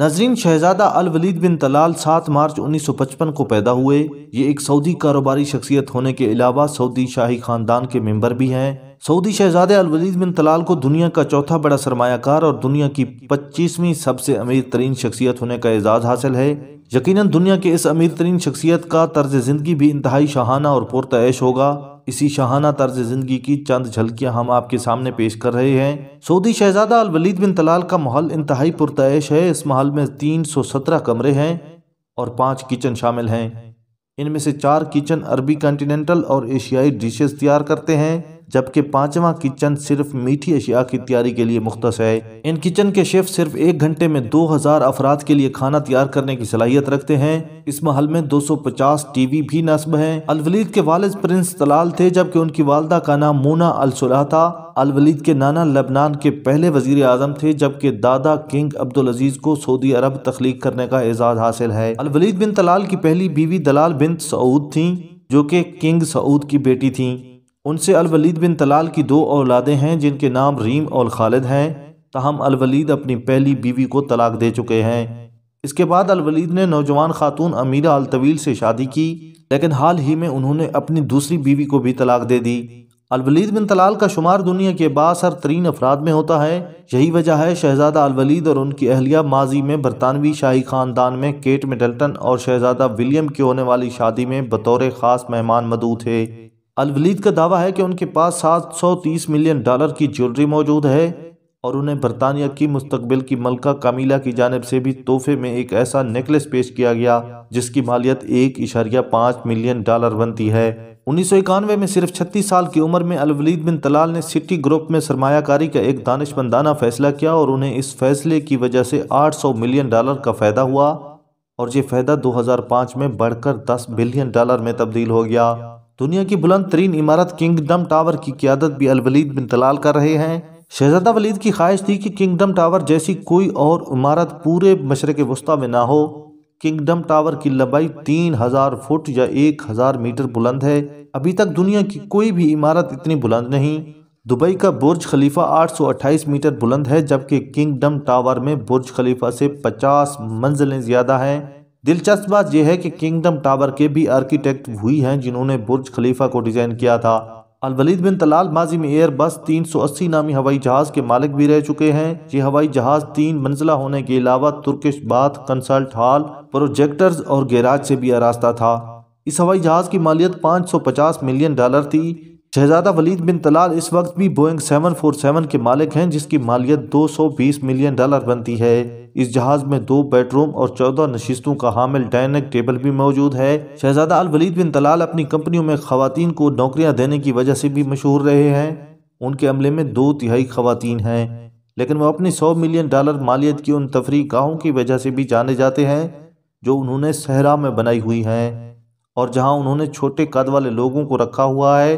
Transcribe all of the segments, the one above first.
नाजरीन शहजादा Al Waleed bin Talal 7 मार्च 1955 को पैदा हुए ये एक सऊदी कारोबारी शख्सियत होने के अलावा सऊदी शाही खानदान के मेंबर भी हैं सऊदी शहजादे अल वलीद बिन तलाल को दुनिया का चौथा बड़ा सरमाकार और दुनिया की पच्चीसवीं सबसे अमीर तरीन शख्सियत होने का एजाज़ हासिल है यकीनन दुनिया के इस अमीर तरीन शख्सियत का तर्ज ज़िंदगी भी इंतहाई शाहाना और पुरतश होगा इसी शाहाना तर्ज जिंदगी की चंद झलकियां हम आपके सामने पेश कर रहे हैं सऊदी शहजादा अल वलीद बिन तलाल का महल इंतहाई पुरतश है इस महल में तीन सौ सत्रह कमरे हैं और पाँच किचन शामिल हैं इनमें से चार किचन अरबी कॉन्टीनेंटल और एशियाई डिशेज तैयार करते हैं जबकि पाँचवा किचन सिर्फ मीठी अशिया की तैयारी के लिए मुख्त है इन किचन के शेफ सिर्फ एक घंटे में दो हज़ार अफराद के लिए खाना तैयार करने की सलाहियत रखते हैं इस महल में 250 टीवी भी नस्ब हैं अलवलीद के वालिद प्रिंस तलाल थे जबकि उनकी वालदा का नाम मोना अलसुल्ह था अलवलीद के नाना लबनान के पहले वजीर आजम थे जबकि दादा किंग अब्दुल अजीज को सऊदी अरब तख्लीक करने का एजाज हासिल है अलवलीद बिन तलाल की पहली बीवी दलाल बिन सऊद थी जो कि किंग सऊद की बेटी थी उनसे अलवलीद बिन तलाल की दो औलादें हैं जिनके नाम रीम और खालिद हैं तहम अलवलीद अपनी पहली बीवी को तलाक दे चुके हैं इसके बाद अलवलीद ने नौजवान खातून अमीरा अलतवील से शादी की लेकिन हाल ही में उन्होंने अपनी दूसरी बीवी को भी तलाक दे दी अलवलीद बिन तलाल का शुमार दुनिया के बासर तरीन अफराद में होता है यही वजह है शहजादा अलवलीद और उनकी अहलिया माजी में बरतानवी शाही खानदान में केट मिडल्टन और शहजादा विलियम की होने वाली शादी में बतौर ख़ास मेहमान मदू थे अलवलीद का दावा है कि उनके पास 730 मिलियन डॉलर की ज्वेलरी मौजूद है और उन्हें बरतानिया की मुस्तबिल की मलका कामीला की जानब से भी तोहफे में एक ऐसा नेकलेस पेश किया गया जिसकी मालियत एक इशारिया पाँच मिलियन डॉलर बनती है उन्नीस सौ इक्यानवे में सिर्फ छत्तीस साल की उम्र में अलवलीद बिन तलाल ने सिटी ग्रुप में सरमाकारी का एक दानशमंदाना फैसला किया और उन्हें इस फैसले की वजह से सौ मिलियन डॉलर का फ़ायदा हुआ और ये फ़ायदा 2005 में बढ़कर दस बिलियन डॉलर में तब्दील हो गया दुनिया की बुलंद तरीन इमारत किंगडम टावर की क्यादत भी अलवलीद बिन तलाल कर रहे हैं शहजादा वलीद की ख्वाहिश थी कि किंगडम टावर जैसी कोई और इमारत पूरे मशरक वस्ती में ना हो किंगडम टावर की लंबाई तीन हज़ार फुट या एक हज़ार मीटर बुलंद है अभी तक दुनिया की कोई भी इमारत इतनी बुलंद नहीं दुबई का बुर्ज खलीफा आठ सौ अट्ठाईस मीटर बुलंद है जबकि किंगडम टावर में बुर्ज खलीफा से पचास मंजिलें ज़्यादा हैं दिलचस्प बात यह है कि किंगडम टावर के भी आर्किटेक्ट हुई हैं जिन्होंने बुर्ज खलीफा को डिज़ाइन किया था अलवलीद बिन तलाल माजी में एयरबस 380 नामी हवाई जहाज़ के मालिक भी रह चुके हैं ये हवाई जहाज़ तीन मंजिला होने के अलावा Turkish bath consult hall projectors और गैराज से भी आरास्ता था इस हवाई जहाज़ की मालियत 550 मिलियन डॉलर थी शहजादा वलीद बिन तलाल इस वक्त भी बोइंग 747 के मालिक हैं जिसकी मालियत 220 मिलियन डॉलर बनती है इस जहाज में दो बेडरूम और चौदह नशिस्तों का हामिल डाइनिंग टेबल भी मौजूद है शहजादा अल वलीद बिन तलाल अपनी कंपनियों में खातन को नौकरियाँ देने की वजह से भी मशहूर रहे हैं उनके अमले में दो तिहाई खातन हैं लेकिन वह अपनी सौ मिलियन डॉलर मालियत की उन तफरी गाहों की वजह से भी जाने जाते हैं जो उन्होंने सहरा में बनाई हुई हैं और जहां उन्होंने छोटे कद वाले लोगों को रखा हुआ है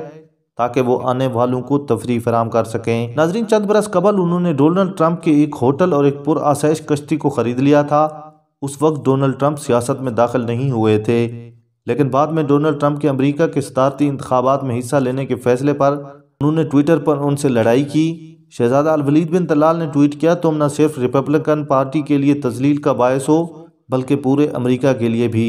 ताकि वो आने वालों को तफरी फराम कर सकें नाजरीन चंद बरस कबल उन्होंने डोनल्ड ट्रंप के एक होटल और एक पुरासाइश कश्ती को खरीद लिया था उस वक्त डोनल्ड ट्रंप सियासत में दाखिल नहीं हुए थे लेकिन बाद में डोनल्ड ट्रंप के अमरीका के सदारती इंतबात में हिस्सा लेने के फैसले पर उन्होंने ट्विटर पर उनसे लड़ाई की शहजादा अलवलीद बिन तलाल ने ट्वीट किया तुम न सिर्फ रिपब्लिकन पार्टी के लिए तजलील का बायस हो बल्कि पूरे अमरीका के लिए भी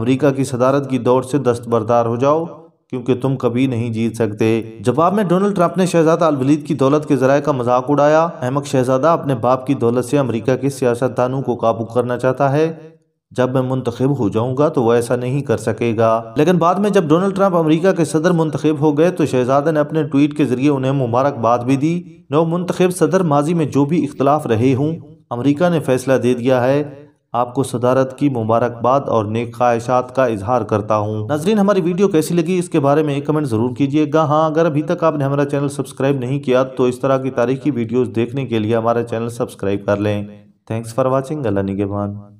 अमरीका की सदारत की दौड़ से दस्तबरदार हो जाओ क्योंकि तुम कभी नहीं जीत सकते जवाब में डोनाल्ड ट्रंप ने शहजादा अलवलीद की दौलत के जराये का मजाक उड़ाया अहमद शहजादा अपने बाप की दौलत से अमरीका के सियासतदानों को काबू करना चाहता है जब मैं मुंतखब हो जाऊंगा तो वह ऐसा नहीं कर सकेगा लेकिन बाद में जब डोनाल्ड ट्रंप अमेरिका के सदर मुंतखब हो गए तो शहजादा ने अपने ट्वीट के जरिए उन्हें मुबारकबाद भी दी नौ मुंतखब सदर माजी में जो भी इख्तलाफ रहे हूँ अमरीका ने फैसला दे दिया है आपको सदारत की मुबारकबाद और नेक ख्वाहिशात का इजहार करता हूँ नजरीन हमारी वीडियो कैसी लगी इसके बारे में एक कमेंट ज़रूर कीजिएगा हाँ अगर अभी तक आपने हमारा चैनल सब्सक्राइब नहीं किया तो इस तरह की तारीखी वीडियोज़ देखने के लिए हमारा चैनल सब्सक्राइब कर लें थैंक्स फॉर वॉचिंग अल्लाह निगेबान